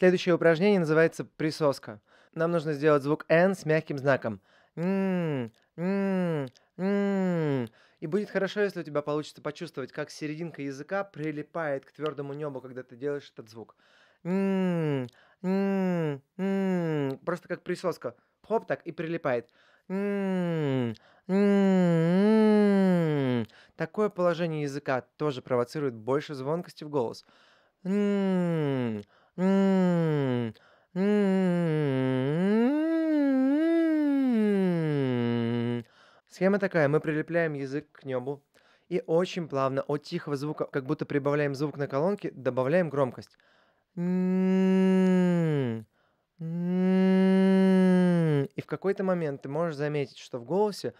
Следующее упражнение называется присоска. Нам нужно сделать звук N с мягким знаком. И будет хорошо, если у тебя получится почувствовать, как серединка языка прилипает к твердому небу, когда ты делаешь этот звук. Просто как присоска. Хоп, так и прилипает. Такое положение языка тоже провоцирует больше звонкости в голос. Схема такая, мы прилепляем язык к небу и очень плавно от тихого звука, как будто прибавляем звук на колонке, добавляем громкость. И в какой-то момент ты можешь заметить, что в голосе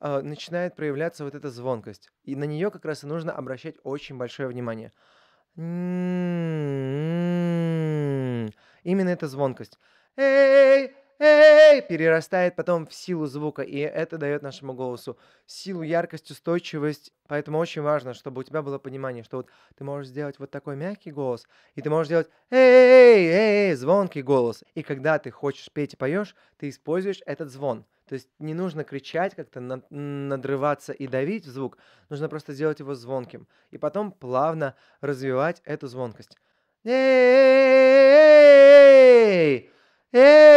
э, начинает проявляться вот эта звонкость. И на нее как раз и нужно обращать очень большое внимание. Именно эта звонкость. Эй! «Эй!» перерастает потом в силу звука, и это дает нашему голосу силу, яркость, устойчивость. Поэтому очень важно, чтобы у тебя было понимание, что вот ты можешь сделать вот такой мягкий голос, и ты можешь сделать «Эй!» «Эй!» эй, звонкий голос. И когда ты хочешь петь и поешь, ты используешь этот звон. То есть не нужно кричать, как-то надрываться и давить в звук, нужно просто сделать его звонким, и потом плавно развивать эту звонкость. «Эй!» «Эй!»